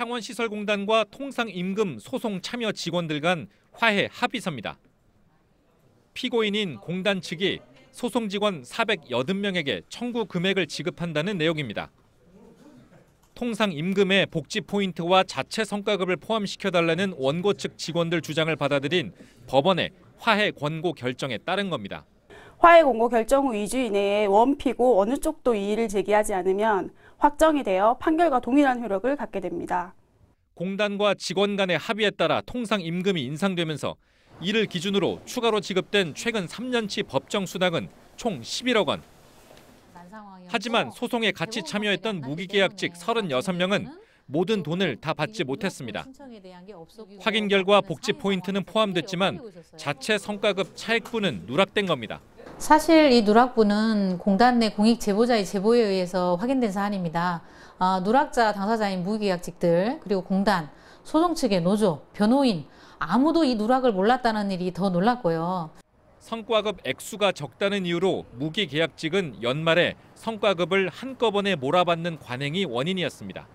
창원시설공단과 통상임금 소송 참여 직원들 간 화해 합의서입니다. 피고인인 공단 측이 소송 직원 480명에게 청구 금액을 지급한다는 내용입니다. 통상 임금의 복지 포인트와 자체 성과급을 포함시켜달라는 원고 측 직원들 주장을 받아들인 법원의 화해 권고 결정에 따른 겁니다. 화해 권고 결정 후 2주 이내에 원피고 어느 쪽도 이의를 제기하지 않으면 확정이 되어 판결과 동일한 효력을 갖게 됩니다. 공단과 직원 간의 합의에 따라 통상 임금이 인상되면서 이를 기준으로 추가로 지급된 최근 3년치 법정 수당은 총 11억 원. 하지만 소송에 같이 참여했던 무기계약직 36명은 모든 돈을 다 받지 못했습니다. 확인 결과 복지 포인트는 포함됐지만 자체 성과급 차액분은 누락된 겁니다. 사실 이 누락부는 공단 내 공익 제보자의 제보에 의해서 확인된 사안입니다. 아, 누락자 당사자인 무기계약직들 그리고 공단, 소송 측의 노조, 변호인 아무도 이 누락을 몰랐다는 일이 더 놀랐고요. 성과급 액수가 적다는 이유로 무기계약직은 연말에 성과급을 한꺼번에 몰아받는 관행이 원인이었습니다.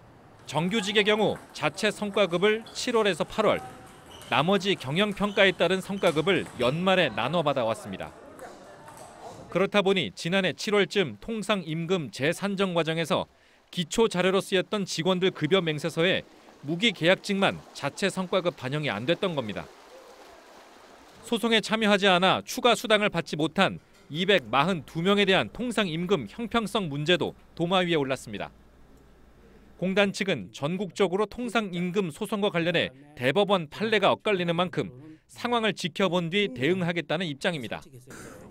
정규직의 경우 자체 성과급을 7월에서 8월, 나머지 경영평가에 따른 성과급을 연말에 나눠 받아왔습니다. 그렇다 보니 지난해 7월쯤 통상 임금 재산정 과정에서 기초 자료로 쓰였던 직원들 급여 맹세서에 무기 계약직만 자체 성과급 반영이 안 됐던 겁니다. 소송에 참여하지 않아 추가 수당을 받지 못한 242명에 대한 통상 임금 형평성 문제도 도마 위에 올랐습니다. 공단 측은 전국적으로 통상 임금 소송과 관련해 대법원 판례가 엇갈리는 만큼 상황을 지켜본 뒤 대응하겠다는 입장입니다.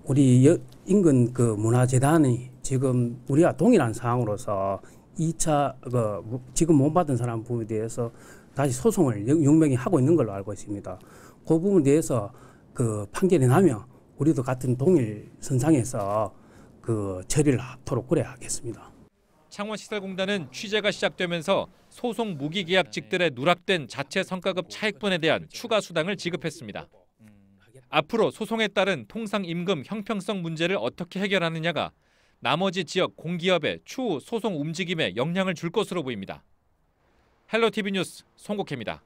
우리 인근 그 문화재단이 지금 우리가 동일한 상황으로서 2차 그 지금 못 받은 사람 부분에 대해서 다시 소송을 용맹히 하고 있는 걸로 알고 있습니다. 그 부분에 대해서 그 판결이 나면 우리도 같은 동일 선상에서 그 처리를 하도록 그래 하겠습니다. 창원시설공단은 취재가 시작되면서 소송 무기계약직들의 누락된 자체 성과급 차액분에 대한 추가 수당을 지급했습니다. 앞으로 소송에 따른 통상임금 형평성 문제를 어떻게 해결하느냐가 나머지 지역 공기업의 추후 소송 움직임에 영향을 줄 것으로 보입니다. 헬로티비 뉴스 송국혜입니다.